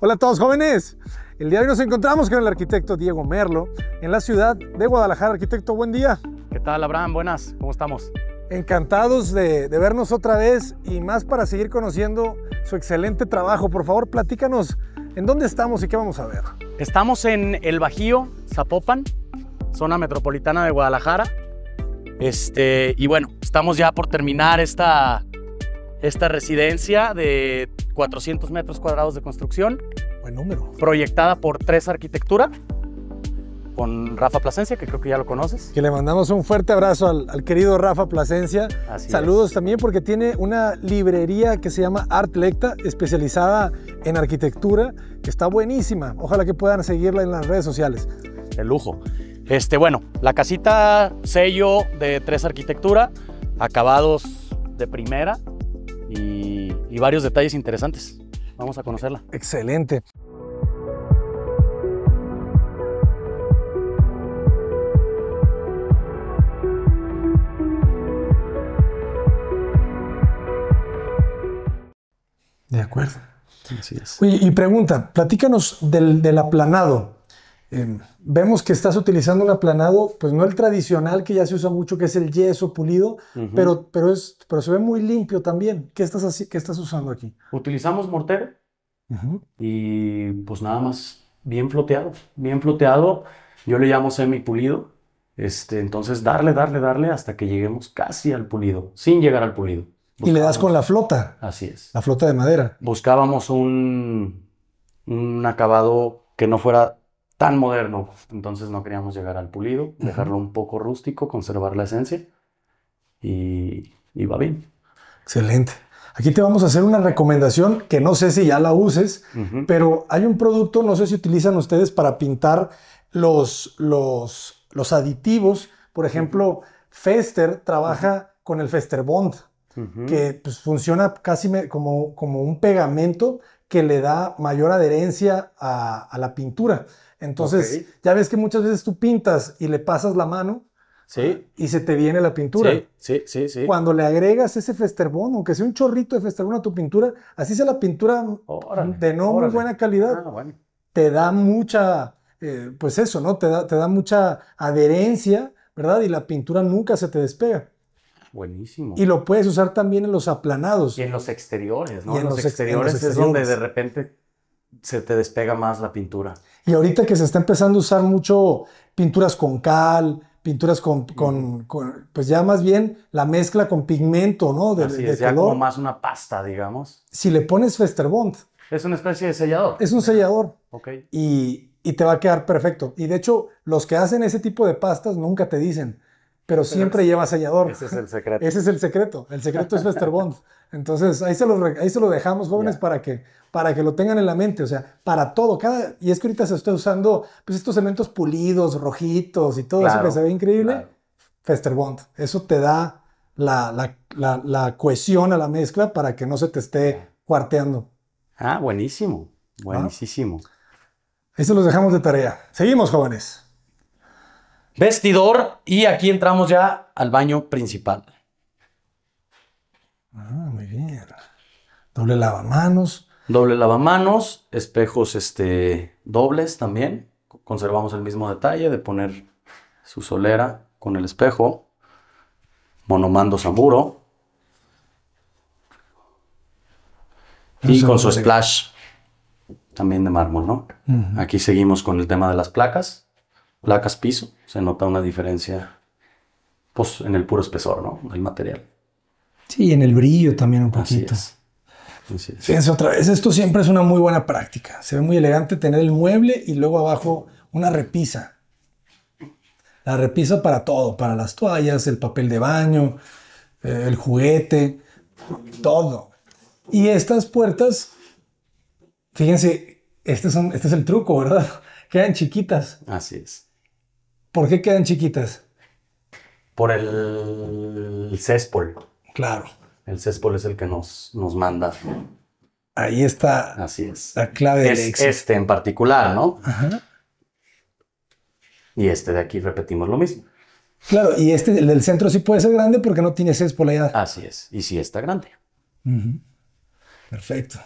Hola a todos jóvenes. El día de hoy nos encontramos con el arquitecto Diego Merlo en la ciudad de Guadalajara. Arquitecto, buen día. ¿Qué tal, Abraham? Buenas, ¿cómo estamos? Encantados de, vernos otra vez y más para seguir conociendo su excelente trabajo. Por favor, platícanos en dónde estamos y qué vamos a ver. Estamos en El Bajío, Zapopan, zona metropolitana de Guadalajara. Este, y bueno, estamos ya por terminar esta, esta residencia de 400 metros cuadrados de construcción. Buen número. Proyectada por Tres Arquitectura, con Rafa Plasencia, que creo que ya lo conoces. Que le mandamos un fuerte abrazo al, querido Rafa Plasencia. Saludos también porque tiene una librería que se llama Art Lecta, especializada en arquitectura, que está buenísima. Ojalá que puedan seguirla en las redes sociales. De lujo. Este, bueno, la casita sello de tres arquitectura, acabados de primera, y, varios detalles interesantes. Vamos a conocerla. Excelente. De acuerdo. Así es. y pregunta, platícanos del, del aplanado. Em, vemos que estás utilizando un aplanado, pues no el tradicional que ya se usa mucho, que es el yeso pulido, pero, pero, es, pero se ve muy limpio también. ¿Qué estás, así, qué estás usando aquí? Utilizamos mortero y pues nada más bien floteado, bien floteado. Yo le llamo semi pulido. Este, entonces darle, darle, darle hasta que lleguemos casi al pulido, sin llegar al pulido. y le das con la flota. Así es. La flota de madera. Buscábamos un, un acabado que no fuera tan moderno. Entonces no queríamos llegar al pulido, dejarlo un poco rústico, conservar la esencia y, va bien. Excelente. Aquí te vamos a hacer una recomendación que no sé si ya la uses, pero hay un producto, no sé si utilizan ustedes para pintar los, los, aditivos. Por ejemplo, Fester trabaja con el Fester Bond, que pues, funciona casi como, como un pegamento que le da mayor adherencia a la pintura. Entonces, ya ves que muchas veces tú pintas y le pasas la mano. Sí. Y se te viene la pintura. Sí, sí, sí, Cuando le agregas ese festerbón, aunque sea un chorrito de festerbón a tu pintura, así sea la pintura de no muy buena calidad, ah, te da mucha, eh, pues eso, ¿no? Te da, te da mucha adherencia, ¿verdad? Y la pintura nunca se te despega. Buenísimo. Y lo puedes usar también en los aplanados. Y en los exteriores, ¿no? Y en, los, exteriores es donde de repente se te despega más la pintura. Y ahorita que se está empezando a usar mucho pinturas con cal, pinturas con, pues ya más bien la mezcla con pigmento, ¿no? De, Así es, ya como más una pasta, digamos. Si le pones Festerbond. Es una especie de sellador. Es un sellador. Ok. Y, y, te va a quedar perfecto. Y de hecho, los que hacen ese tipo de pastas nunca te dicen, pero, siempre lleva sellador. Ese es el secreto. Ese es el secreto. El secreto es Festerbond. Entonces, ahí se lo, ahí se lo dejamos, jóvenes, para, que, para que lo tengan en la mente. O sea, para todo. Cada, y es que ahorita se está usando pues, estos elementos pulidos, rojitos y todo eso que se ve increíble. Festerbond. Eso te da la, cohesión a la mezcla para que no se te esté cuarteando. Ah, buenísimo. Buenísimo. Ahí se los dejamos de tarea. Seguimos, jóvenes vestidor y aquí entramos ya al baño principal. Ah, muy bien. Doble lavamanos. Doble lavamanos, espejos este, dobles también. Conservamos el mismo detalle de poner su solera con el espejo. Monomando saburo. Y con su splash también de mármol, ¿no? Aquí seguimos con el tema de las placas placas piso, se nota una diferencia pues, en el puro espesor ¿no? del material. Sí, en el brillo también un poquito. Así es. Fíjense otra vez, esto siempre es una muy buena práctica. Se ve muy elegante tener el mueble y luego abajo una repisa. La repisa para todo, para las toallas, el papel de baño, eh, el juguete, todo. Y estas puertas, fíjense, son este, este es el truco, ¿verdad? Quedan chiquitas. Así es. ¿Por qué quedan chiquitas? Por el, el céspol. Claro. El céspol es el que nos, nos manda. Ahí está. Así es. La clave de Este en particular, ¿no? Ajá. Y este de aquí repetimos lo mismo. Claro, y este, del centro sí puede ser grande porque no tiene céspol allá. Así es. Y sí está grande. Perfecto.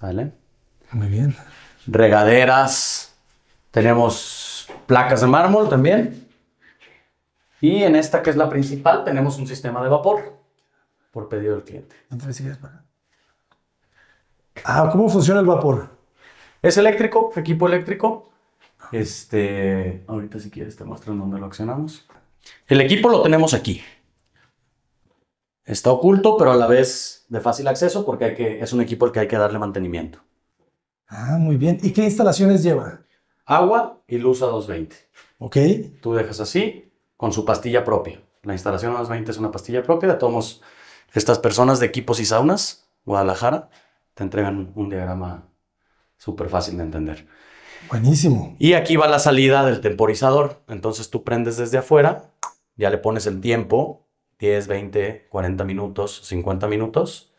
¿Sale? Muy bien. Regaderas. Tenemos placas de mármol también. Y en esta que es la principal tenemos un sistema de vapor por pedido del cliente. Ah, ¿cómo funciona el vapor? Es eléctrico, equipo eléctrico. Este, ahorita si quieres te muestro en dónde lo accionamos. El equipo lo tenemos aquí. Está oculto, pero a la vez de fácil acceso porque es un equipo al que hay que darle mantenimiento. Ah, muy bien. ¿Y qué instalaciones lleva? agua y luz a 220. Ok. Tú dejas así con su pastilla propia. La instalación a 220 es una pastilla propia. Tomamos estas personas de equipos y saunas, Guadalajara, te entregan un diagrama súper fácil de entender. Buenísimo. Y aquí va la salida del temporizador. Entonces tú prendes desde afuera, ya le pones el tiempo, 10, 20, 40 minutos, 50 minutos,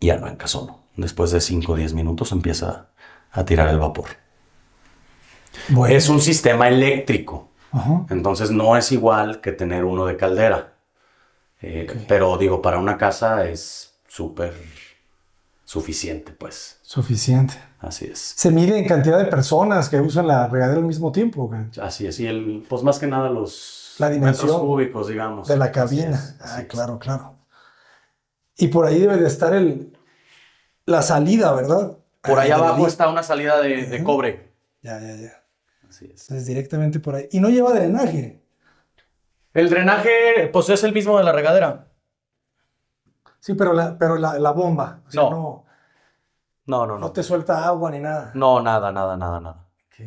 y arranca solo. Después de 5 o 10 minutos empieza a tirar el vapor. Es un sistema eléctrico. Entonces no es igual que tener uno de caldera. Eh, pero digo, para una casa es súper suficiente, pues. Suficiente. Así es. Se mide en cantidad de personas que usan la regadera al mismo tiempo. Así es. Y el, pues más que nada los la cúbicos, digamos. De la cabina. ah, claro, claro. Y por ahí debe de estar el, la salida, ¿verdad? Por ahí abajo está una salida de, de cobre. Ya, ya, ya es. directamente por ahí. Y no lleva drenaje. El drenaje, pues es el mismo de la regadera. Sí, pero la, pero la, bomba. no. no. No, no, no. te suelta agua ni nada. No, nada, nada, nada, nada. Ok.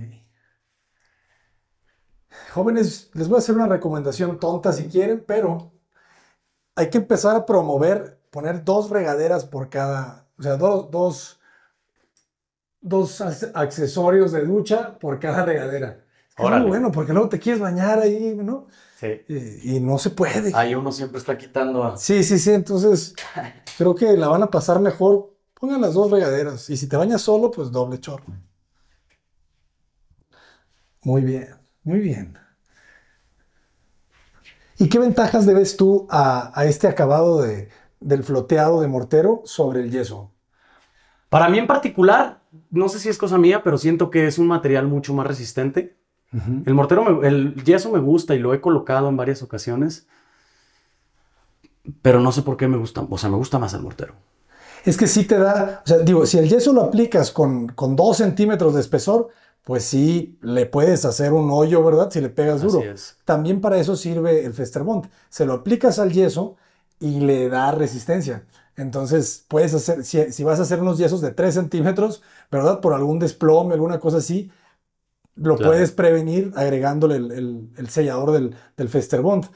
Jóvenes, les voy a hacer una recomendación tonta si quieren, pero hay que empezar a promover, poner dos regaderas por cada, o sea, dos dos accesorios de ducha por cada regadera. Ahora bueno, porque luego te quieres bañar ahí, ¿no? Sí. Y, no se puede. Ahí uno siempre está quitando. Sí, sí, sí. Entonces, creo que la van a pasar mejor. Pongan las dos regaderas. Y si te bañas solo, pues doble chorro. Muy bien, muy bien. ¿Y qué ventajas debes tú a, este acabado de, del floteado de mortero sobre el yeso? Para mí en particular, no sé si es cosa mía, pero siento que es un material mucho más resistente. El mortero, el yeso me gusta y lo he colocado en varias ocasiones, pero no sé por qué me gusta, o sea, me gusta más el mortero. Es que sí te da, o sea, digo, si el yeso lo aplicas con, con dos centímetros de espesor, pues sí le puedes hacer un hoyo, ¿verdad? Si le pegas duro. También para eso sirve el Festermont. Se lo aplicas al yeso y le da resistencia. Entonces, puedes hacer, si, vas a hacer unos yesos de 3 centímetros, ¿verdad? Por algún desplome, alguna cosa así, lo puedes prevenir agregándole el, sellador del, del Festerbond.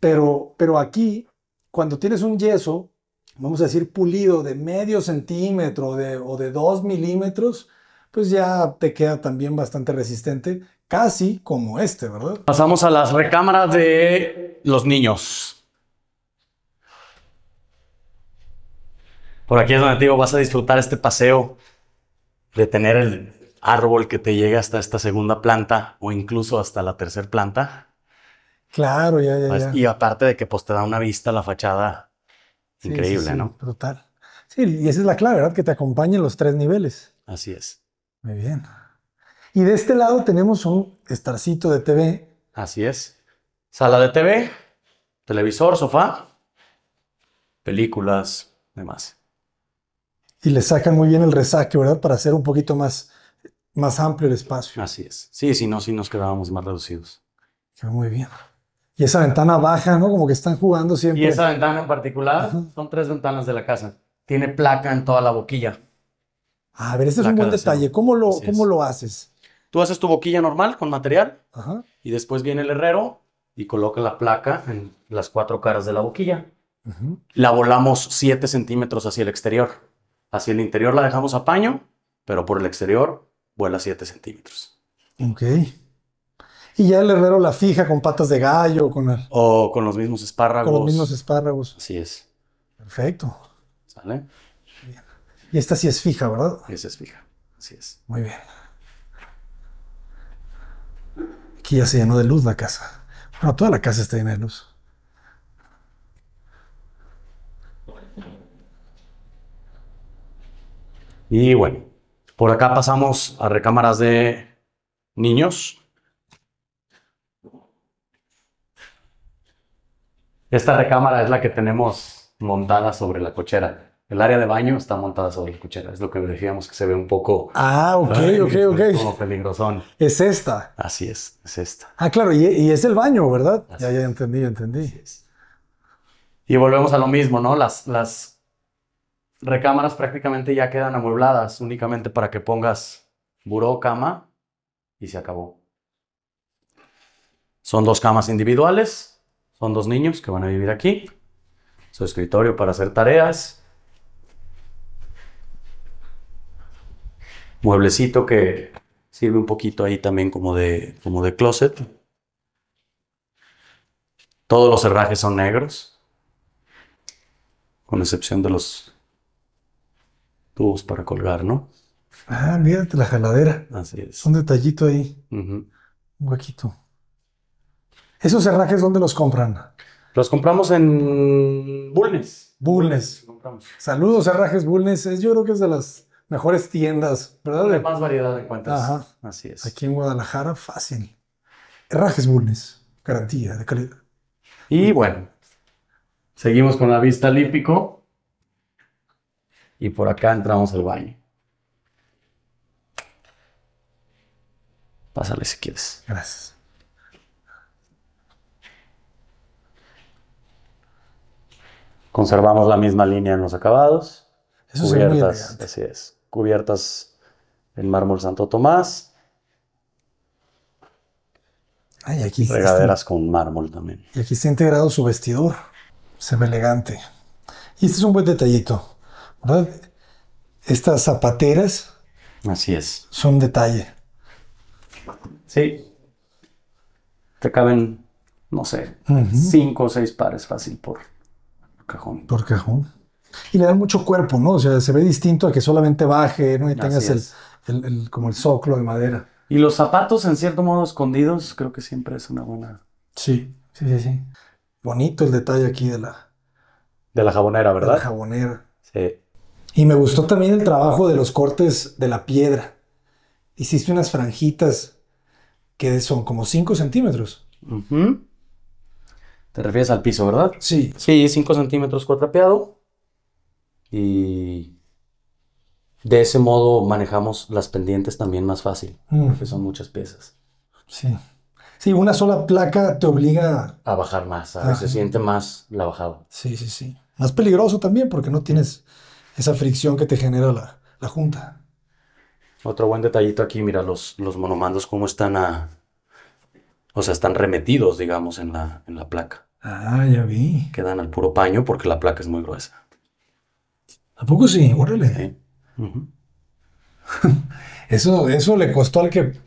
Pero, pero aquí, cuando tienes un yeso, vamos a decir pulido de medio centímetro o de 2 milímetros, pues ya te queda también bastante resistente, casi como este, ¿verdad? Pasamos a las recámaras de los niños. Por aquí es donde te digo, vas a disfrutar este paseo de tener el árbol que te llega hasta esta segunda planta o incluso hasta la tercera planta. Claro, ya, ya, pues, ya. Y aparte de que pues te da una vista a la fachada increíble, sí, sí, ¿no? Brutal. Sí, y esa es la clave, ¿verdad? Que te acompañen los tres niveles. Así es. Muy bien. Y de este lado tenemos un estarcito de TV. Así es. Sala de TV, televisor, sofá, películas, demás y le sacan muy bien el resaque, ¿verdad? Para hacer un poquito más, más amplio el espacio. Así es. Sí, si no, sí nos quedábamos más reducidos. Muy bien. Y esa ventana baja, ¿no? Como que están jugando siempre. Y esa ventana en particular, son tres ventanas de la casa. Tiene placa en toda la boquilla. Ah, a ver, ese es un buen detalle. ¿Cómo lo, cómo lo haces? Tú haces tu boquilla normal con material Ajá. y después viene el herrero y coloca la placa en las cuatro caras de la boquilla. La volamos 7 centímetros hacia el exterior. Hacia el interior la dejamos a paño, pero por el exterior vuela 7 centímetros. Ok. Y ya el herrero la fija con patas de gallo. Con O con los mismos espárragos. Con los mismos espárragos. Así es. Perfecto. ¿Sale? Y esta sí es fija, ¿verdad? Esa es fija. Así es. Muy bien. Aquí ya se llenó de luz la casa. Bueno, toda la casa está llena de luz. Y bueno, por acá pasamos a recámaras de niños. Esta recámara es la que tenemos montada sobre la cochera. El área de baño está montada sobre la cochera. Es lo que decíamos que se ve un poco. Ah, ok, ok, ok. Como peligrosón. Es esta. Así es, es esta. Ah, claro, y, es el baño, ¿verdad? ya, ya entendí, entendí. Y volvemos a lo mismo, ¿no? Las, las recámaras prácticamente ya quedan amuebladas únicamente para que pongas buró, cama y se acabó. Son dos camas individuales, son dos niños que van a vivir aquí, su escritorio para hacer tareas, mueblecito que sirve un poquito ahí también como de, como de closet. Todos los herrajes son negros, con excepción de los tubos para colgar, ¿no? Ah, mírate la jaladera. Así es. Un detallito ahí. Un huequito. ¿Esos herrajes dónde los compran? Los compramos en Bulnes. Bulnes. Saludos, herrajes Bulnes. Yo creo que es de las mejores tiendas, ¿verdad? De más variedad de cuentas. Ajá. Así es. Aquí en Guadalajara, fácil. Herrajes Bulnes. Garantía de calidad. Y bueno, seguimos con la vista lípico y por acá entramos al baño. Pásale si quieres. Gracias. Conservamos la misma línea en los acabados. Eso cubiertas, así es. Cubiertas en mármol Santo Tomás. Ay, aquí Regaderas con mármol también. Y aquí está integrado su vestidor. Se ve elegante. Y este es un buen detallito. ¿verdad? Estas zapateras. Así es. Son detalle. Sí. Te caben, no sé, cinco o seis pares fácil por cajón. Por cajón. Y le dan mucho cuerpo, ¿no? O sea, se ve distinto a que solamente baje, ¿no? Y tengas el, el, como el soclo de madera. Y los zapatos, en cierto modo, escondidos, creo que siempre es una buena. Sí, sí, sí, sí. Bonito el detalle aquí de la. De la jabonera, ¿verdad? De la jabonera. Sí. Y me gustó también el trabajo de los cortes de la piedra. Hiciste unas franjitas que son como 5 centímetros. Te refieres al piso, ¿verdad? Sí. Sí, 5 centímetros cuatrapeado. Y de ese modo manejamos las pendientes también más fácil, mm. porque son muchas piezas. Sí. Sí, una sola placa te obliga a, bajar más, se siente más la bajada. Sí, sí, sí. Más peligroso también porque no tienes esa fricción que te genera la, junta. Otro buen detallito aquí, mira, los, los monomandos cómo están a, o sea, están remetidos, digamos, en la, en la placa. Ah, ya vi. Quedan al puro paño porque la placa es muy gruesa. ¿A poco sí? Órale. eso, eso le costó al que.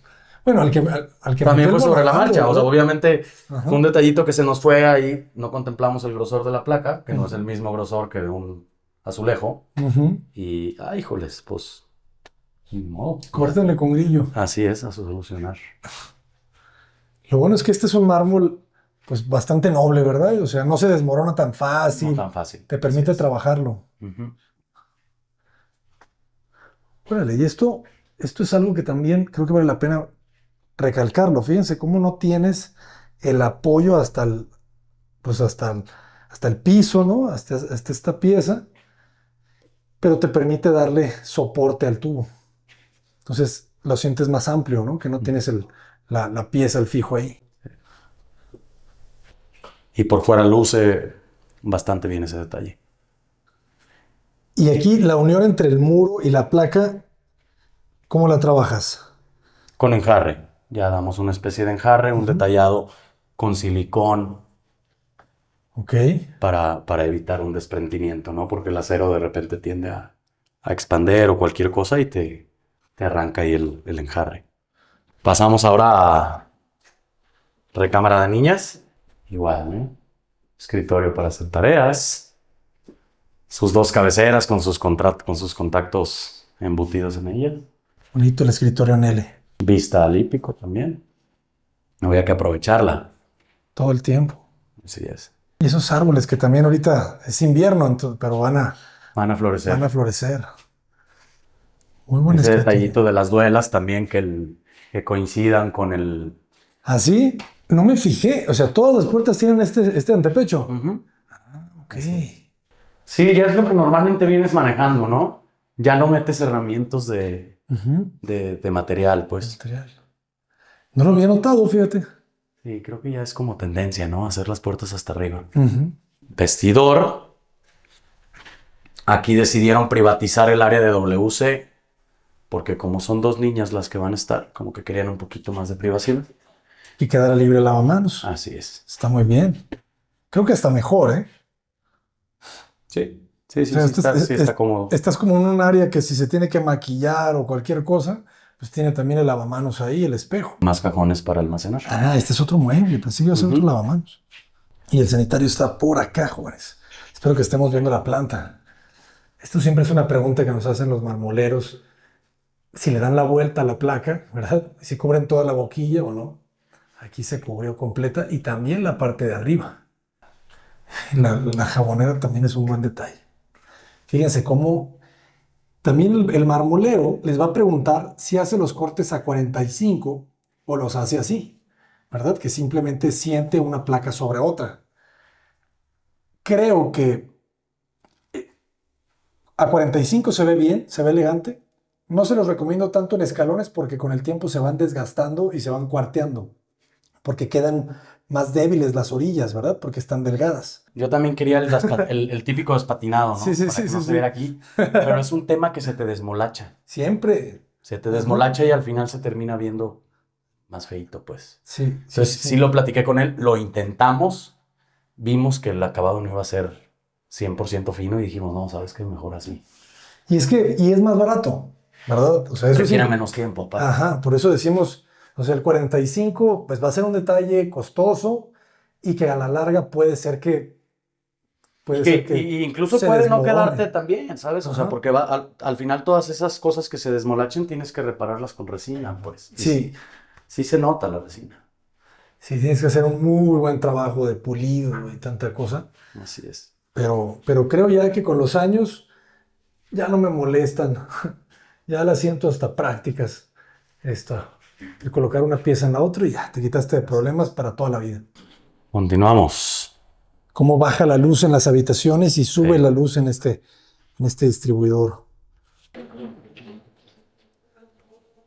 Bueno, al que. Al, También fue sobre la marcha. O sea, obviamente un detallito que se nos fue ahí. No contemplamos el grosor de la placa, que no es el mismo grosor que de un azulejo. Y, ¡ay, ah, híjoles, pues, ¡no! Córtenle con grillo. Así es, a solucionar. Lo bueno es que este es un mármol, pues, bastante noble, ¿verdad? O sea, no se desmorona tan fácil. No tan fácil. Te permite trabajarlo. Órale, y esto, esto es algo que también creo que vale la pena recalcarlo. Fíjense cómo no tienes el apoyo hasta el, pues hasta hasta el piso, ¿no? Hasta, hasta esta pieza pero te permite darle soporte al tubo. Entonces lo sientes más amplio, ¿no? Que no mm. tienes la, pieza, el fijo ahí. Y por fuera luce bastante bien ese detalle. Y aquí la unión entre el muro y la placa, ¿cómo la trabajas? Con enjarre. Ya damos una especie de enjarre, un detallado con silicón, Ok. Para, evitar un desprendimiento, ¿no? Porque el acero de repente tiende a, a expander o cualquier cosa y te, arranca ahí el, enjarre. Pasamos ahora a recámara de niñas. Igual, ¿no? ¿eh? Escritorio para hacer tareas. Sus dos cabeceras con sus, contactos embutidos en ellas. Bonito el escritorio en L. Vista al también. No había que aprovecharla. Todo el tiempo. Así es. Y esos árboles que también ahorita es invierno, pero van a, van a florecer. Van a florecer. Muy buen Ese detallito de las duelas también que, que coincidan con el. Así, ¿Ah, no me fijé. O sea, todas las puertas tienen este, este antepecho. ah, ok. Sí. ya es lo que normalmente vienes manejando, ¿no? Ya no metes herramientas de, de, material, pues. Material. No lo había notado, fíjate. Sí, creo que ya es como tendencia, ¿no? Hacer las puertas hasta arriba. Vestidor. Aquí decidieron privatizar el área de WC, porque como son dos niñas las que van a estar, como que querían un poquito más de privacidad. Y quedará libre el lavamanos. Así es. Está muy bien. Creo que está mejor, ¿eh? Sí. Sí, sí, sí está cómodo. Estás como en un área que si se tiene que maquillar o cualquier cosa, pues tiene también el lavamanos ahí, el espejo. Más cajones para almacenar. Ah, este es otro mueble, pues sí, va otro lavamanos. Y el sanitario está por acá, jóvenes. Espero que estemos viendo la planta. Esto siempre es una pregunta que nos hacen los marmoleros. Si le dan la vuelta a la placa, ¿verdad? Si cubren toda la boquilla o no. Aquí se cubrió completa y también la parte de arriba. la jabonera también es un buen detalle. Fíjense cómo también el, marmolero les va a preguntar si hace los cortes a 45 o los hace así, ¿verdad? Que simplemente siente una placa sobre otra. Creo que eh, a 45 se ve bien, se ve elegante. No se los recomiendo tanto en escalones porque con el tiempo se van desgastando y se van cuarteando porque quedan más débiles las orillas, ¿verdad? Porque están delgadas. Yo también quería el, típico despatinado, ¿no? Sí, sí, Para sí. Que aquí. Pero es un tema que se te desmolacha. Siempre. Se te desmolacha y al final se termina viendo más feito, pues. Sí. Entonces, sí, lo platiqué con él, lo intentamos, vimos que el acabado no iba a ser 100% fino y dijimos, no, sabes que mejor así. Y es que, y es más barato, ¿verdad? O sea, eso tiene menos tiempo, papá. Ajá, por eso decimos, o sea, el 45 pues va a ser un detalle costoso y que a la larga puede ser que... Puede ser que incluso puede no quedarte también, ¿sabes? O sea, porque al, final todas esas cosas que se desmolachen tienes que repararlas con resina, pues. Sí. sí. se nota la resina. Sí, tienes que hacer un muy buen trabajo de pulido y tanta cosa. Así es. Pero, pero creo ya que con los años ya no me molestan. ya la siento hasta prácticas. Esta y colocar una pieza en la otra y ya te quitaste de problemas para toda la vida. Continuamos. Cómo baja la luz en las habitaciones y sube la luz este, en este, distribuidor.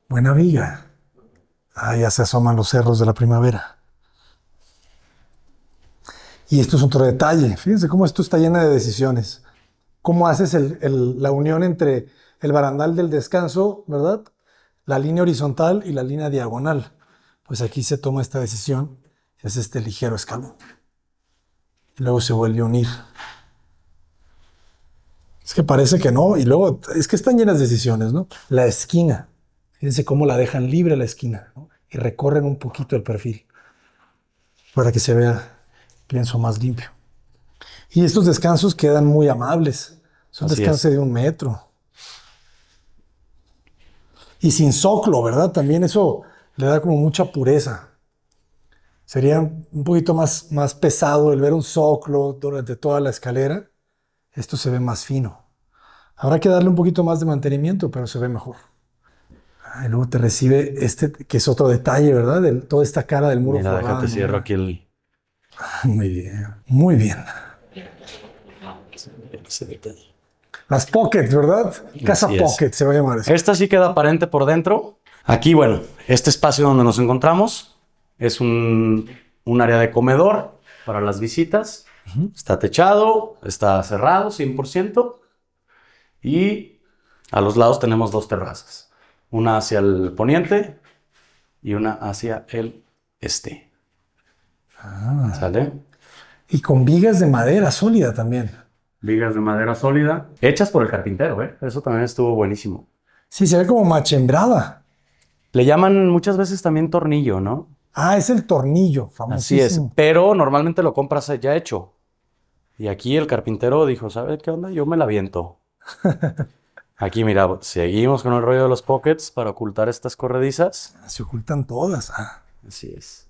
Buena viga. Ah, ya se asoman los cerros de la primavera. Y esto es otro detalle. Fíjense cómo esto está lleno de decisiones. ¿Cómo haces la unión entre el barandal del descanso, verdad? la línea horizontal y la línea diagonal. Pues aquí se toma esta decisión, Es hace este ligero escalón. luego se vuelve a unir. Es que parece que no, y luego es que están llenas de decisiones, ¿no? La esquina, fíjense cómo la dejan libre la esquina, Y recorren un poquito el perfil para que se vea, pienso, más limpio. Y estos descansos quedan muy amables. Son descansos de un metro, y sin soclo, ¿verdad? También eso le da como mucha pureza. Sería un poquito más, más pesado el ver un soclo durante toda la escalera. Esto se ve más fino. Habrá que darle un poquito más de mantenimiento, pero se ve mejor. Y luego te recibe este, que es otro detalle, ¿verdad? De toda esta cara del muro. Mira, déjate cierro aquí el... Muy bien, muy bien. Las pockets, ¿verdad? Casa pocket se va a llamar. Esta sí queda aparente por dentro. Aquí, bueno, este espacio donde nos encontramos es un, área de comedor para las visitas. Está techado, está cerrado 100%. Y a los lados tenemos dos terrazas. Una hacia el poniente y una hacia el este. Ah. ¿Sale? Y con vigas de madera sólida también vigas de madera sólida, hechas por el carpintero, ¿eh? Eso también estuvo buenísimo. Sí, se ve como machembrada. Le llaman muchas veces también tornillo, ¿no? Ah, es el tornillo, famosísimo. Así es, pero normalmente lo compras ya hecho. Y aquí el carpintero dijo, ¿sabes qué onda? Yo me la viento. Aquí, mira, seguimos con el rollo de los pockets para ocultar estas corredizas. Ah, se ocultan todas, ah. Así es.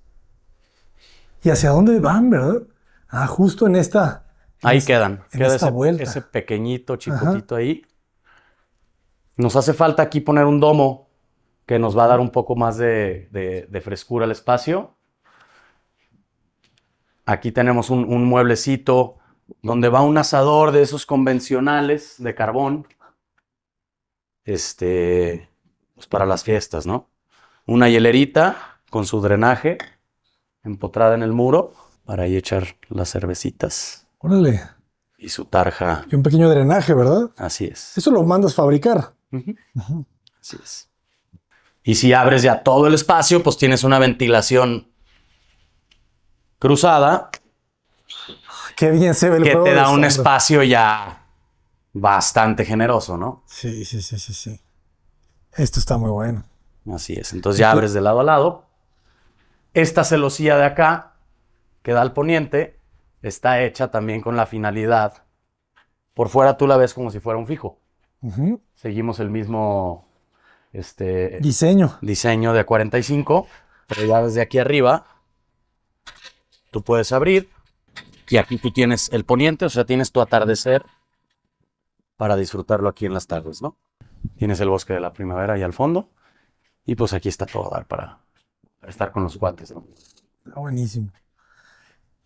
¿Y hacia dónde van, verdad? Ah, justo en esta Ahí quedan. Queda ese, pequeñito chiquitito ahí. Nos hace falta aquí poner un domo que nos va a dar un poco más de, frescura al espacio. Aquí tenemos un, mueblecito donde va un asador de esos convencionales de carbón. Este, pues, para las fiestas, ¿no? Una hielerita con su drenaje empotrada en el muro para ahí echar las cervecitas. Órale. Y su tarja. Y un pequeño drenaje, ¿verdad? Así es. Eso lo mandas fabricar. Así es. Y si abres ya todo el espacio, pues tienes una ventilación cruzada. Qué bien se ve el Que te da un espacio ya bastante generoso, ¿no? Sí, sí, sí, sí, sí. Esto está muy bueno. Así es. Entonces ya abres de lado a lado. Esta celosía de acá, que da al poniente, está hecha también con la finalidad. Por fuera tú la ves como si fuera un fijo. Seguimos el mismo este, diseño. diseño de 45, pero ya desde aquí arriba tú puedes abrir y aquí tú tienes el poniente, o sea, tienes tu atardecer para disfrutarlo aquí en las tardes, ¿no? Tienes el bosque de la primavera ahí al fondo y pues aquí está todo para estar con los guantes, ¿no? Está buenísimo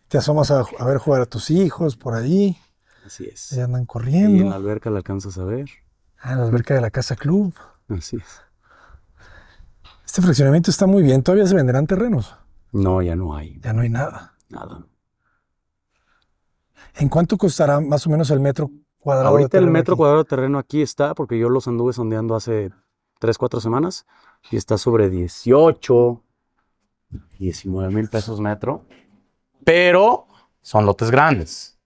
te asomas a, ver jugar a tus hijos por ahí. Así es. Ahí andan corriendo. Y en la alberca la alcanzas a ver. Ah, en la alberca de la casa club. Así es. Este fraccionamiento está muy bien. ¿Todavía se venderán terrenos? No, ya no hay. Ya no hay nada. Nada. ¿En cuánto costará más o menos el metro cuadrado? Ahorita de el metro cuadrado de terreno aquí está, porque yo los anduve sondeando hace 3, 4 semanas, y está sobre 18, 19 mil pesos metro pero son lotes grandes.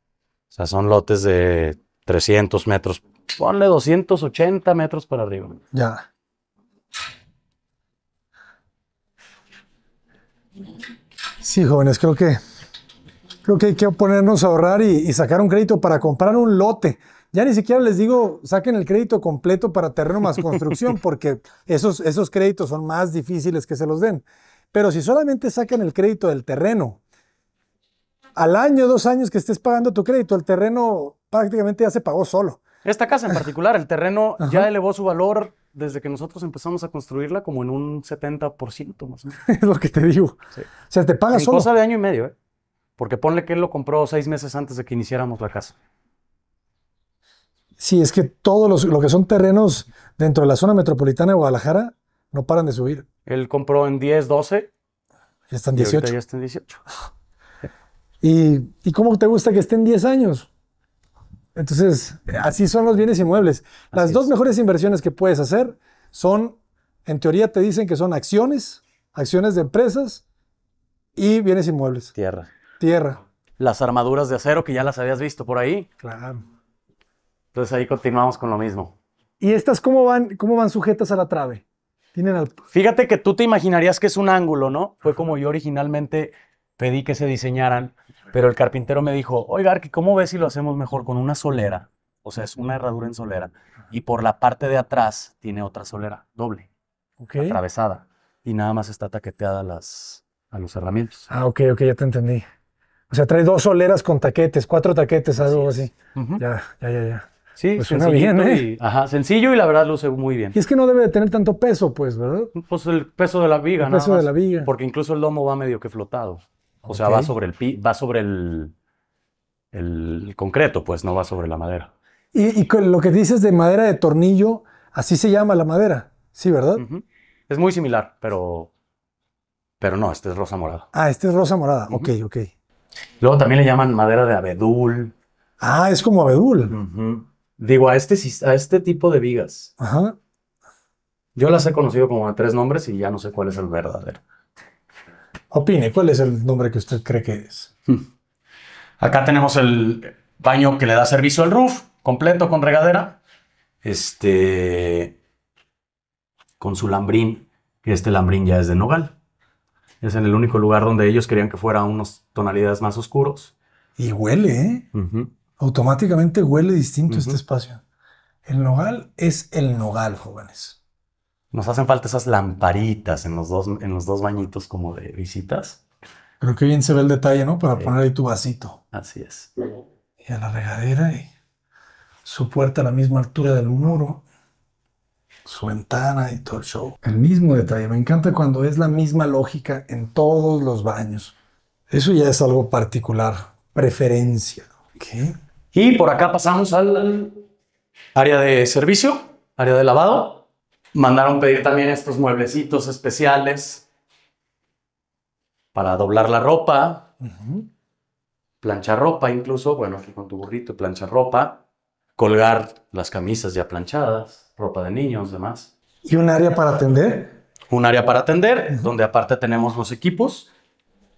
O sea, son lotes de 300 metros. Ponle 280 metros para arriba. Ya. Sí, jóvenes, creo que creo que hay que ponernos a ahorrar y, y, sacar un crédito para comprar un lote. Ya ni siquiera les digo, saquen el crédito completo para terreno más construcción, porque esos, esos créditos son más difíciles que se los den. Pero si solamente sacan el crédito del terreno al año, dos años que estés pagando tu crédito, el terreno prácticamente ya se pagó solo. Esta casa en particular, el terreno ya elevó su valor desde que nosotros empezamos a construirla como en un 70% más o menos. es lo que te digo. O sea, te pagas solo. solo. cosa de año y medio, ¿eh? Porque ponle que él lo compró seis meses antes de que iniciáramos la casa. Sí, es que todos los lo que son terrenos dentro de la zona metropolitana de Guadalajara no paran de subir. Él compró en 10, 12. Ya están 18. ya están 18. ¿Y, cómo te gusta que estén 10 años? Entonces, así son los bienes inmuebles. Las dos mejores inversiones que puedes hacer son, en teoría te dicen que son acciones, acciones de empresas y bienes inmuebles. Tierra. Tierra. Las armaduras de acero que ya las habías visto por ahí. Claro. Entonces ahí continuamos con lo mismo. ¿Y estas cómo van, cómo van sujetas a la trave? Tienen al... Fíjate que tú te imaginarías que es un ángulo, ¿no? Fue como yo originalmente pedí que se diseñaran pero el carpintero me dijo, oiga, Arqui, ¿cómo ves si lo hacemos mejor con una solera? O sea, es una herradura en solera. Y por la parte de atrás tiene otra solera, doble, okay. atravesada. Y nada más está taqueteada las, a los herramientas. Ah, ok, ok, ya te entendí. O sea, trae dos soleras con taquetes, cuatro taquetes, algo así. Ya, ya, ya, ya. Sí, pues suena bien, ¿eh? ajá, sencillo y la verdad luce muy bien. Y es que no debe de tener tanto peso, pues, ¿verdad? Pues el peso de la viga, el peso de la viga. Porque incluso el lomo va medio que flotado. O sea, va sobre el pi, va sobre el, el, concreto, pues no va sobre la madera. Y, lo que dices de madera de tornillo, así se llama la madera, ¿sí, verdad? Es muy similar, pero, pero no, este es rosa morada. Ah, este es rosa morada, ok, ok. Luego también le llaman madera de abedul. Ah, es como abedul. Digo, a este, a este tipo de vigas. Yo las he conocido como tres nombres y ya no sé cuál es el verdadero. Opine, ¿cuál es el nombre que usted cree que es? Hmm. Acá tenemos el baño que le da servicio al roof, completo con regadera. Este. Con su lambrín, que este lambrín ya es de nogal. Es en el único lugar donde ellos querían que fuera unos tonalidades más oscuros. Y huele, ¿eh? Automáticamente huele distinto este espacio. El nogal es el nogal, jóvenes. Nos hacen falta esas lamparitas en los dos, en los dos bañitos como de visitas. Creo que bien se ve el detalle, ¿no? Para poner ahí tu vasito. Así es. Y a la regadera y su puerta a la misma altura del muro. Su ventana y todo el show. El mismo detalle. Me encanta cuando es la misma lógica en todos los baños. Eso ya es algo particular. Preferencia. ¿Qué? Y por acá pasamos al área de servicio, área de lavado. Mandaron pedir también estos mueblecitos especiales para doblar la ropa, planchar ropa incluso, bueno, aquí con tu burrito, planchar ropa, colgar las camisas ya planchadas, ropa de niños, demás. ¿Y un área para atender? Un área para atender, donde aparte tenemos los equipos,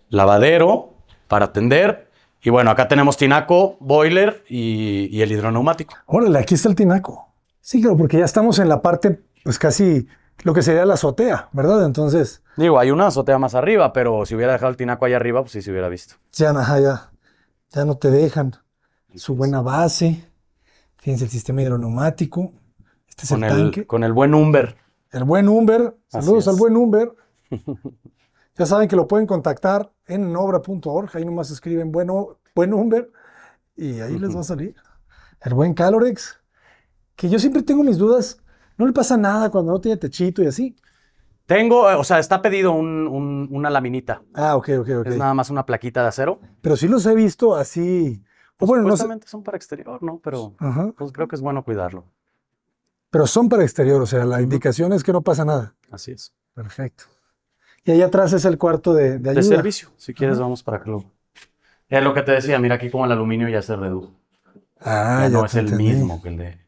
lavadero para atender, y bueno, acá tenemos tinaco, boiler y, y el hidroneumático. Órale, aquí está el tinaco. Sí, claro, porque ya estamos en la parte pues casi lo que sería la azotea, ¿verdad? Entonces. Digo, hay una azotea más arriba, pero si hubiera dejado el tinaco allá arriba, pues sí se hubiera visto. Ya, ya. Ya no te dejan. Su buena base. Fíjense el sistema hidroneumático. Este es con el tanque. con el buen Humber. El buen Humber. Saludos al buen Humber. ya saben que lo pueden contactar en obra.org. Ahí nomás escriben buen, buen Humber y ahí les va a salir. El buen Calorex. Que yo siempre tengo mis dudas no le pasa nada cuando no tiene techito y así. Tengo, eh, o sea, está pedido una laminita. Ah, ok, ok, ok. Es nada más una plaquita de acero. Pero sí los he visto así. Pues, bueno, no son para exterior, ¿no? Pero pues creo que es bueno cuidarlo. Pero son para exterior, o sea, la indicación es que no pasa nada. Así es. Perfecto. Y ahí atrás es el cuarto de, ayuda. De servicio. Si quieres, vamos para que lo... Es eh, lo que te decía, mira aquí como el aluminio ya se redujo. Ah, no es el mismo que el de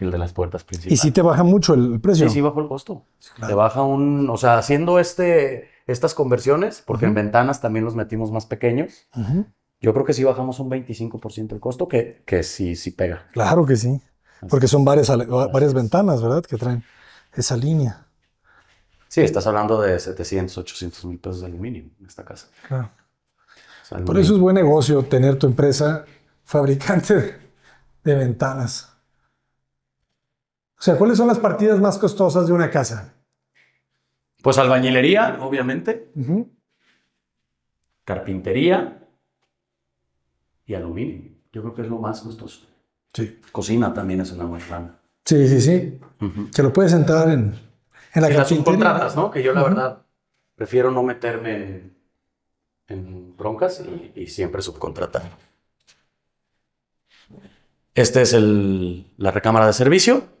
el de las puertas principales. Y si te baja mucho el precio. Sí, sí bajo el costo. Te baja un, o sea, haciendo este, estas conversiones, porque en ventanas también los metimos más pequeños, yo creo que sí bajamos un 25% el costo, que, que sí, sí pega. Claro que sí, porque son varias, varias ventanas, ¿verdad? Que traen esa línea. Sí, estás hablando de 700, 800 mil pesos de aluminio en esta casa. Claro. Por eso es buen negocio tener tu empresa fabricante de ventanas. O sea, ¿cuáles son las partidas más costosas de una casa? Pues albañilería, obviamente. Carpintería y aluminio. Yo creo que es lo más costoso. Sí. Cocina también es una buena plana. Sí, sí, sí. Que lo puedes entrar en, la las subcontratas, ¿no? Que yo la verdad prefiero no meterme en broncas y, siempre subcontratar. Este es la recámara de servicio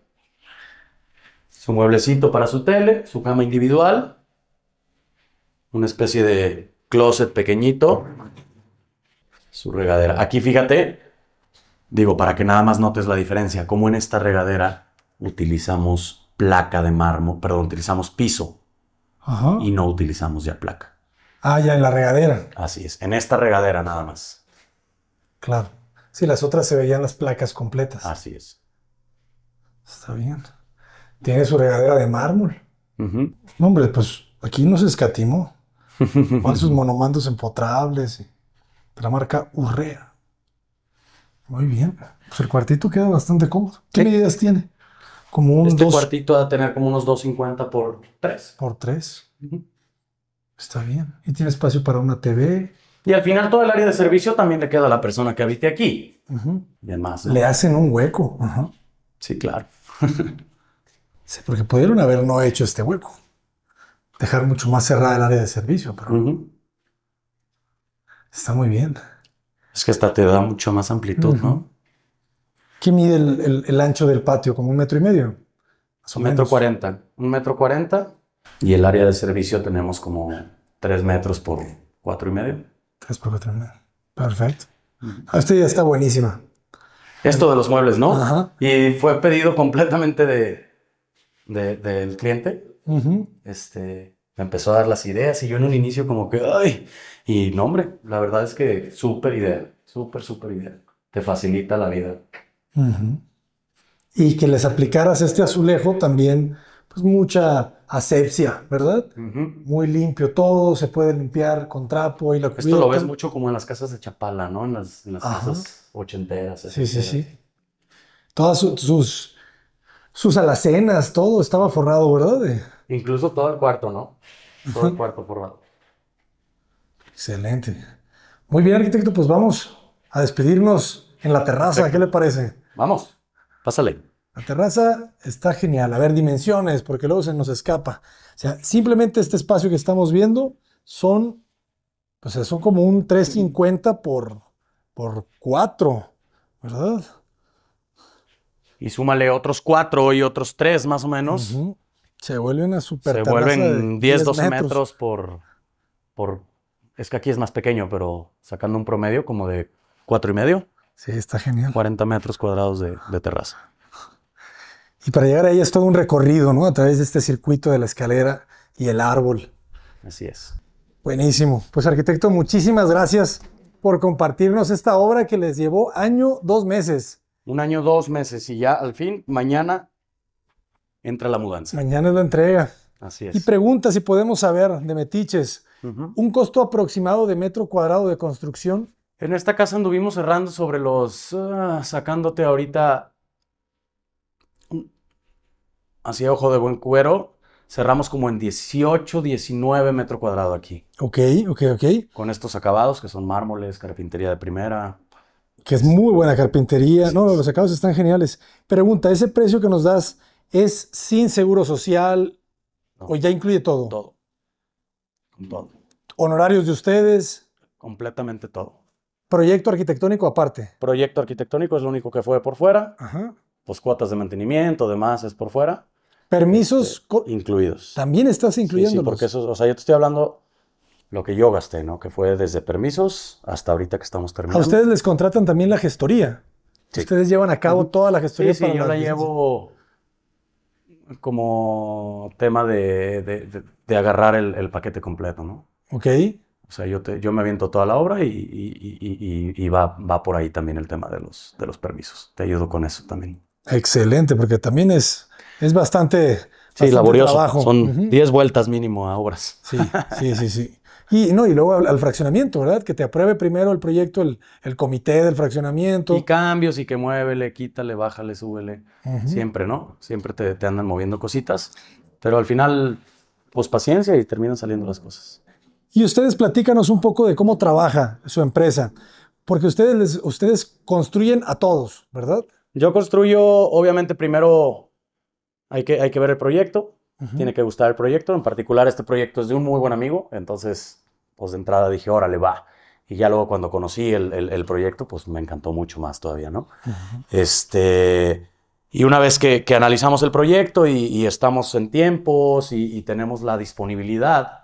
su mueblecito para su tele, su cama individual, una especie de closet pequeñito, su regadera. Aquí fíjate, digo, para que nada más notes la diferencia, como en esta regadera utilizamos placa de mármol, perdón, utilizamos piso y no utilizamos ya placa. Ah, ya en la regadera. Así es, en esta regadera nada más. Claro. Sí, las otras se veían las placas completas. Así es. Está bien tiene su regadera de mármol. Hombre, pues aquí no se escatimó. Con sus monomandos empotrables de la marca Urrea. Muy bien. Pues el cuartito queda bastante cómodo. ¿Qué medidas tiene? Como un este cuartito va a tener como unos 250 por 3. Por 3. Está bien. Y tiene espacio para una TV. Y al final todo el área de servicio también le queda a la persona que habite aquí. Y además. Le eh. hacen un hueco. Sí, claro. Sí, porque pudieron haber no hecho este hueco. Dejar mucho más cerrada el área de servicio, pero. Está muy bien. Es que esta te da mucho más amplitud, ¿no? ¿Qué mide el, ancho del patio? ¿Como un metro y medio? un metro cuarenta. Un metro cuarenta. Y el área de servicio tenemos como tres metros por cuatro y medio. Tres por cuatro y medio. Perfecto. Ah, esta ya está buenísima. Esto de los muebles, ¿no? Ajá. Y fue pedido completamente de, del cliente, este, me empezó a dar las ideas y yo en un inicio como que, ay, y no hombre, la verdad es que súper idea, súper, súper idea, te facilita la vida. Y que les aplicaras este azulejo también, pues mucha asepsia, ¿verdad? Muy limpio todo, se puede limpiar con trapo y la cubierta. Esto lo ves mucho como en las casas de Chapala, ¿no? En las, casas ochenteras. Sí, sí, sí. Todas sus sus alacenas, todo estaba forrado, ¿verdad? Incluso todo el cuarto, ¿no? Todo el cuarto forrado. Excelente. Muy bien, arquitecto, pues vamos a despedirnos en la terraza. ¿Qué le parece? Vamos, pásale. La terraza está genial. A ver, dimensiones, porque luego se nos escapa. O sea, simplemente este espacio que estamos viendo son, sea son como un 350 por, por 4, ¿verdad? y súmale otros cuatro y otros tres más o menos. Se vuelve una super. Se vuelven 10, 12 metros, por, por, Es que aquí es más pequeño, pero sacando un promedio como de cuatro y medio. Sí, está genial. 40 metros cuadrados de terraza. Y para llegar ahí es todo un recorrido, ¿no? A través de este circuito de la escalera y el árbol. Así es. Buenísimo. Pues arquitecto, muchísimas gracias por compartirnos esta obra que les llevó año, dos meses. Un año, dos meses y ya al fin, mañana entra la mudanza. Mañana es la entrega. Así es. Y pregunta si podemos saber de Metiches, un costo aproximado de metro cuadrado de construcción. En esta casa anduvimos cerrando sobre los, ah, sacándote ahorita, así ojo de buen cuero, cerramos como en 18, 19 metro cuadrado aquí. Ok, ok, ok. Con estos acabados que son mármoles, carpintería de primera que es muy buena carpintería. No, los acabados están geniales. Pregunta, ¿ese precio que nos das es sin seguro social o ya incluye todo? Todo. todo. ¿Honorarios de ustedes? Completamente todo. ¿Proyecto arquitectónico aparte? Proyecto arquitectónico es lo único que fue por fuera. Ajá. Pues cuotas de mantenimiento, demás, es por fuera. Permisos este, incluidos. También estás incluyendo. sí, porque eso, o sea, yo te estoy hablando lo que yo gasté, ¿no? Que fue desde permisos hasta ahorita que estamos terminando. A ustedes les contratan también la gestoría. Ustedes llevan a cabo toda la gestoría. Sí, sí, yo la llevo como tema de, agarrar el, paquete completo, ¿no? Ok. O sea, yo, te, yo me aviento toda la obra y, va, va por ahí también el tema de los, de los permisos. Te ayudo con eso también. Excelente, porque también es, es bastante, sí, laborioso. Trabajo. Son 10 vueltas mínimo a obras. Sí, sí, sí, sí. Y, no, y luego al, fraccionamiento, ¿verdad? Que te apruebe primero el proyecto, el, comité del fraccionamiento. Y cambios y que muévele, quítale, bájale, súbele. Siempre, ¿no? Siempre te, andan moviendo cositas. Pero al final, pues paciencia y terminan saliendo las cosas. Y ustedes platícanos un poco de cómo trabaja su empresa. Porque ustedes, ustedes construyen a todos, ¿verdad? Yo construyo, obviamente, primero hay que, hay que ver el proyecto, tiene que gustar el proyecto. En particular, este proyecto es de un muy buen amigo. Entonces, pues de entrada dije, órale, va. Y ya luego cuando conocí el, proyecto, pues me encantó mucho más todavía, ¿no? Este... Y una vez que, analizamos el proyecto y, estamos en tiempos y, y, tenemos la disponibilidad,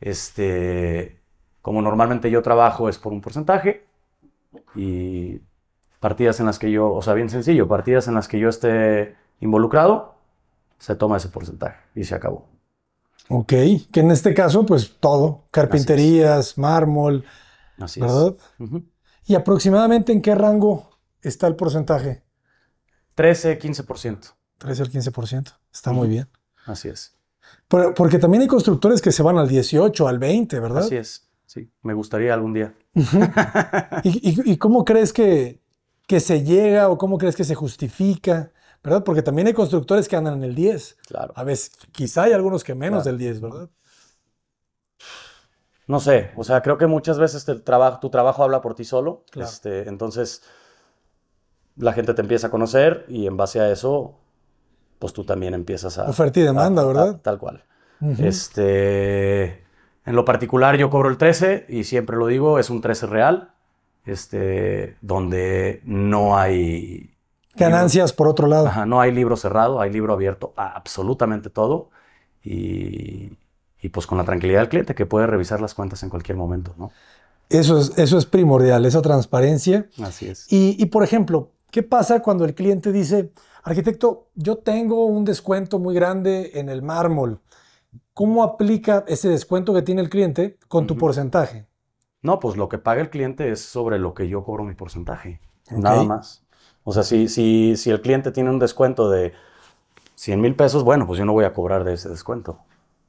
este, como normalmente yo trabajo es por un porcentaje y partidas en las que yo, o sea, bien sencillo, partidas en las que yo esté involucrado, se toma ese porcentaje y se acabó. Ok, que en este caso, pues todo, carpinterías, mármol, Así Es. ¿Y aproximadamente en qué rango está el porcentaje? 13, 15%. 13 al 15%, está muy bien. Así es. porque también hay constructores que se van al 18, al 20, ¿verdad? Así es, sí, me gustaría algún día. ¿Y, cómo crees que se llega o cómo crees que se justifica? ¿verdad? Porque también hay constructores que andan en el 10. Claro. A veces, quizá hay algunos que menos del 10, ¿verdad? No sé, o sea, creo que muchas veces tu trabajo habla por ti solo. Este, entonces, la gente te empieza a conocer y en base a eso, pues tú también empiezas a... Oferta y demanda, ¿verdad? tal cual. Este... En lo particular, yo cobro el 13 y siempre lo digo, es un 13 real, este, donde no hay Ganancias por otro lado. Ajá, no hay libro cerrado, hay libro abierto a absolutamente todo. Y, pues con la tranquilidad del cliente que puede revisar las cuentas en cualquier momento, ¿no? Eso es, eso es primordial, esa transparencia. Así es. Y, por ejemplo, ¿qué pasa cuando el cliente dice, arquitecto, yo tengo un descuento muy grande en el mármol? ¿Cómo aplica ese descuento que tiene el cliente con tu porcentaje? No, pues lo que paga el cliente es sobre lo que yo cobro mi porcentaje, nada más. O sea, si, el cliente tiene un descuento de 100 mil pesos, bueno, pues yo no voy a cobrar de ese descuento.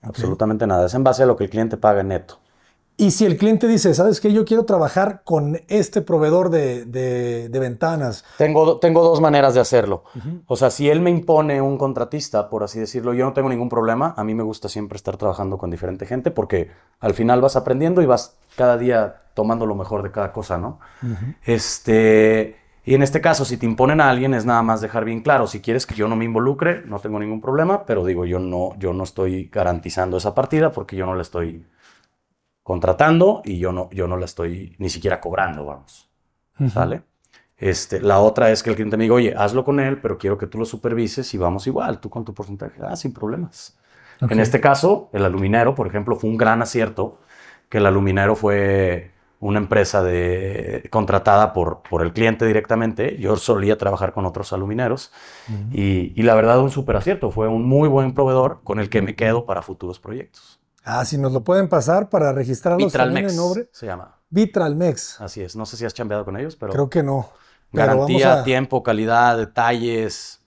Absolutamente nada. Es en base a lo que el cliente paga neto. Y si el cliente dice, ¿sabes qué? Yo quiero trabajar con este proveedor de, ventanas. Tengo, tengo dos maneras de hacerlo. O sea, si él me impone un contratista, por así decirlo, yo no tengo ningún problema. A mí me gusta siempre estar trabajando con diferente gente porque al final vas aprendiendo y vas cada día tomando lo mejor de cada cosa, ¿no? Este. Y en este caso, si te imponen a alguien, es nada más dejar bien claro, si quieres que yo no me involucre, no tengo ningún problema, pero digo, yo no, yo no estoy garantizando esa partida porque yo no la estoy contratando y yo no, yo no la estoy ni siquiera cobrando, vamos. ¿Sale? Este, la otra es que el cliente me diga, oye, hazlo con él, pero quiero que tú lo supervises y vamos igual, tú con tu porcentaje, ah, sin problemas. En este caso, el aluminero, por ejemplo, fue un gran acierto que el aluminero fue una empresa contratada por, por el cliente directamente. Yo solía trabajar con otros alumineros y, la verdad un súper acierto. Fue un muy buen proveedor con el que me quedo para futuros proyectos. Ah, si nos lo pueden pasar para registrarlos en nombre. se llama. Vitralmex. Así es. No sé si has chambeado con ellos, pero... Creo que no. Garantía, tiempo, calidad, detalles.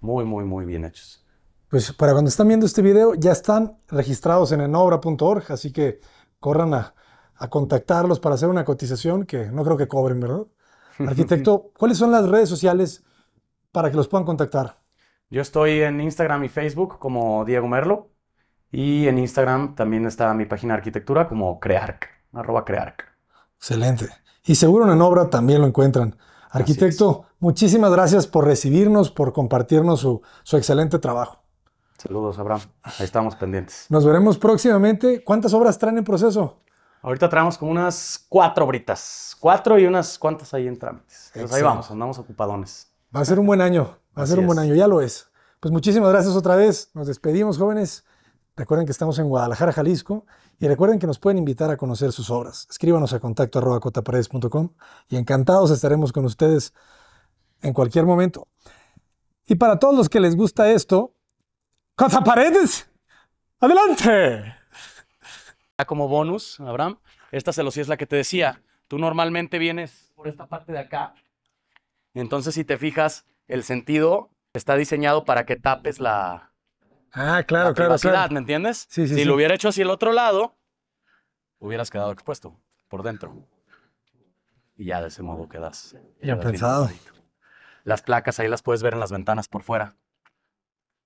Muy, muy, muy bien hechos. Pues para cuando están viendo este video, ya están registrados en enobra.org, así que corran a a contactarlos para hacer una cotización, que no creo que cobren, ¿verdad? Arquitecto, ¿cuáles son las redes sociales para que los puedan contactar? Yo estoy en Instagram y Facebook como Diego Merlo. Y en Instagram también está mi página de arquitectura como crearc, arroba crearc. Excelente. Y seguro en obra también lo encuentran. Arquitecto, muchísimas gracias por recibirnos, por compartirnos su, su excelente trabajo. Saludos, Abraham. Ahí estamos pendientes. Nos veremos próximamente. ¿Cuántas obras traen en proceso? Ahorita traemos como unas cuatro britas. Cuatro y unas cuantas ahí en trámites. Entonces ahí vamos, andamos ocupadones. Va a ser un buen año. Va a ser un buen año, ya lo es. Pues muchísimas gracias otra vez. Nos despedimos, jóvenes. Recuerden que estamos en Guadalajara, Jalisco. Y recuerden que nos pueden invitar a conocer sus obras. Escríbanos a contacto arroba cotaparedes.com y encantados estaremos con ustedes en cualquier momento. Y para todos los que les gusta esto, Cotaparedes, adelante como bonus, Abraham, esta celosía es la que te decía. Tú normalmente vienes por esta parte de acá. Entonces, si te fijas, el sentido está diseñado para que tapes la. Ah, claro, ¿Me entiendes? si lo hubiera hecho así el otro lado, hubieras quedado expuesto por dentro. Y ya de ese modo quedas. Bien pensado. Las placas ahí las puedes ver en las ventanas por fuera.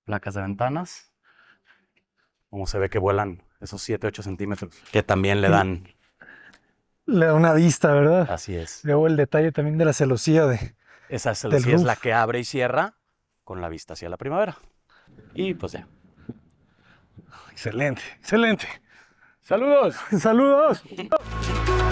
Placas de ventanas. Como se ve que vuelan esos 7, 8 centímetros, que también le mm. dan... Le da una vista, ¿verdad? Así es. Luego el detalle también de la celosía de... Esa celosía es la que abre y cierra con la vista hacia la primavera. Y pues ya. Excelente, excelente. Saludos. Saludos.